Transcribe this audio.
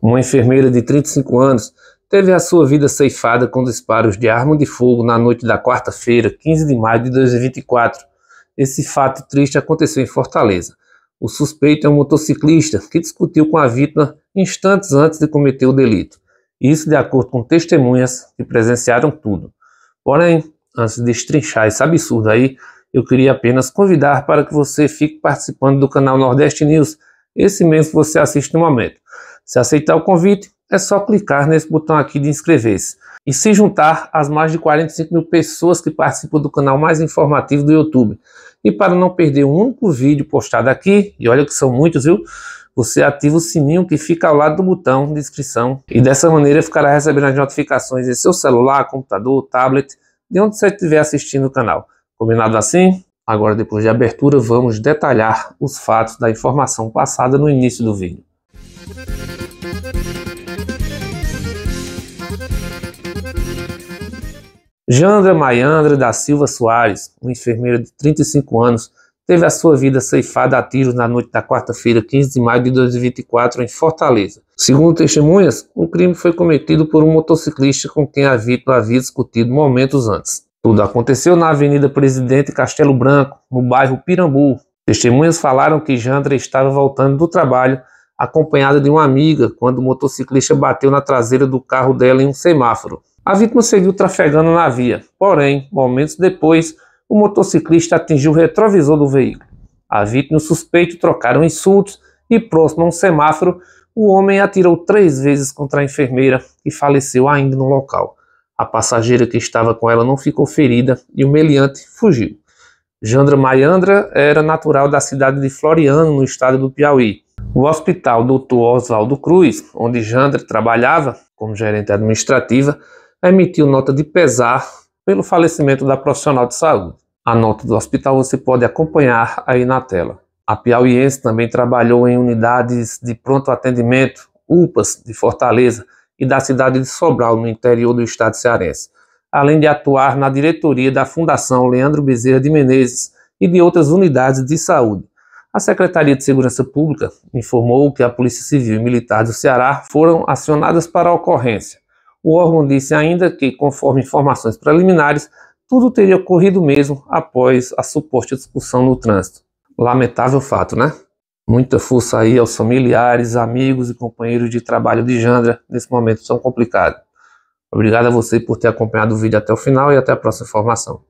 uma enfermeira de 35 anos, teve a sua vida ceifada com disparos de arma de fogo na noite da quarta-feira, 15 de maio de 2024. Esse fato triste aconteceu em Fortaleza. O suspeito é um motociclista que discutiu com a vítima instantes antes de cometer o delito. Isso de acordo com testemunhas que presenciaram tudo. Porém, antes de estrinchar esse absurdo aí, eu queria apenas convidar para que você fique participando do canal Nordeste News, esse mesmo que você assiste no momento. Se aceitar o convite, é só clicar nesse botão aqui de inscrever-se e se juntar às mais de 45 mil pessoas que participam do canal mais informativo do YouTube. E para não perder um único vídeo postado aqui, e olha que são muitos, viu? Você ativa o sininho que fica ao lado do botão de inscrição e dessa maneira ficará recebendo as notificações em seu celular, computador, tablet, de onde você estiver assistindo o canal. Combinado assim? Agora, depois de abertura, vamos detalhar os fatos da informação passada no início do vídeo. Jandra Maiandra da Silva Soares, uma enfermeira de 35 anos, teve a sua vida ceifada a tiros na noite da quarta-feira, 15 de maio de 2024, em Fortaleza. Segundo testemunhas, o crime foi cometido por um motociclista com quem a vítima havia discutido momentos antes. Tudo aconteceu na Avenida Presidente Castelo Branco, no bairro Pirambu. Testemunhas falaram que Jandra estava voltando do trabalho acompanhada de uma amiga quando o motociclista bateu na traseira do carro dela em um semáforo. A vítima seguiu trafegando na via, porém, momentos depois, o motociclista atingiu o retrovisor do veículo. A vítima e o suspeito trocaram insultos e, próximo a um semáforo, o homem atirou três vezes contra a enfermeira, e faleceu ainda no local. A passageira que estava com ela não ficou ferida e o meliante fugiu. Jandra Maiandra era natural da cidade de Floriano, no estado do Piauí. O hospital Dr. Oswaldo Cruz, onde Jandra trabalhava como gerente administrativa, emitiu nota de pesar pelo falecimento da profissional de saúde. A nota do hospital você pode acompanhar aí na tela. A piauiense também trabalhou em unidades de pronto atendimento, UPAs, de Fortaleza e da cidade de Sobral, no interior do estado cearense, além de atuar na diretoria da Fundação Leandro Bezerra de Menezes e de outras unidades de saúde. A Secretaria de Segurança Pública informou que a Polícia Civil e Militar do Ceará foram acionadas para a ocorrência. O órgão disse ainda que, conforme informações preliminares, tudo teria ocorrido mesmo após a suposta discussão no trânsito. Lamentável fato, né? Muita força aí aos familiares, amigos e companheiros de trabalho de Jandra nesse momento tão complicado. Obrigado a você por ter acompanhado o vídeo até o final e até a próxima informação.